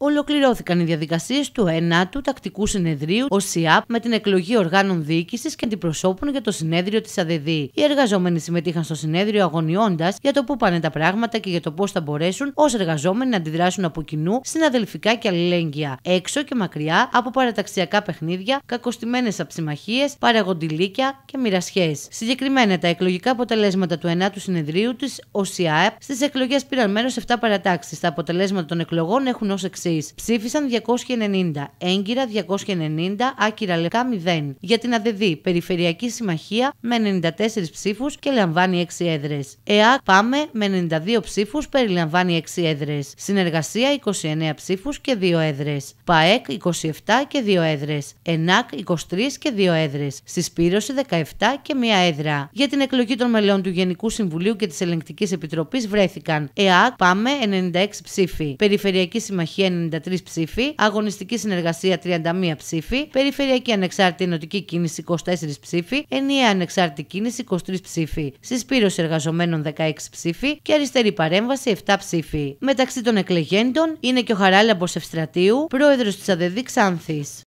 Ολοκληρώθηκαν οι διαδικασίες του 9ου Τακτικού Συνεδρίου ΟΣΙΑΠ με την εκλογή οργάνων διοίκησης και αντιπροσώπων για το συνέδριο της ΑΔΔ. Οι εργαζόμενοι συμμετείχαν στο συνέδριο αγωνιώντας για το πού πάνε τα πράγματα και για το πώς θα μπορέσουν ως εργαζόμενοι να αντιδράσουν από κοινού, συναδελφικά και αλληλέγγυα, έξω και μακριά από παραταξιακά παιχνίδια, κακοστημένες αψημαχίες, παραγοντιλίκια και μοιρασιές. Συγκεκριμένα τα εκλογικά αποτελέσματα του 9ου Συνεδρίου της ΟΣΙΑΠ στις εκλογές πήραν μέρος 7 παρατάξεις. Τα αποτελέσματα των εκλογών έχουν ως εξής. Ψήφισαν 290, έγκυρα 290, άκυρα λευκά 0. Για την ΑΔΔ, Περιφερειακή Συμμαχία με 94 ψήφους και λαμβάνει 6 έδρες. ΕΑΚ Πάμε με 92 ψήφους, περιλαμβάνει 6 έδρες. Συνεργασία 29 ψήφους και 2 έδρες. ΠΑΕΚ 27 και 2 έδρες. ΕΝΑΚ 23 και 2 έδρες. Συσπήρωση 17 και 1 έδρα. Για την εκλογή των μελών του Γενικού Συμβουλίου και της Ελεγκτικής Επιτροπής βρέθηκαν ΕΑΚ Πάμε 96 ψήφοι. Περιφερειακή Συμμαχία 93 ψήφοι, αγωνιστική συνεργασία 31 ψήφοι, περιφερειακή ανεξάρτητη ενωτική κίνηση 24 ψήφοι, ενιαία ανεξάρτητη κίνηση 23 ψήφοι, συσπήρωση εργαζομένων 16 ψήφοι και αριστερή παρέμβαση 7 ψήφοι. Μεταξύ των εκλεγέντων είναι και ο Χαράλαμπος Ευστρατείου, πρόεδρος της ΑΔΕΔΗ Ξάνθης.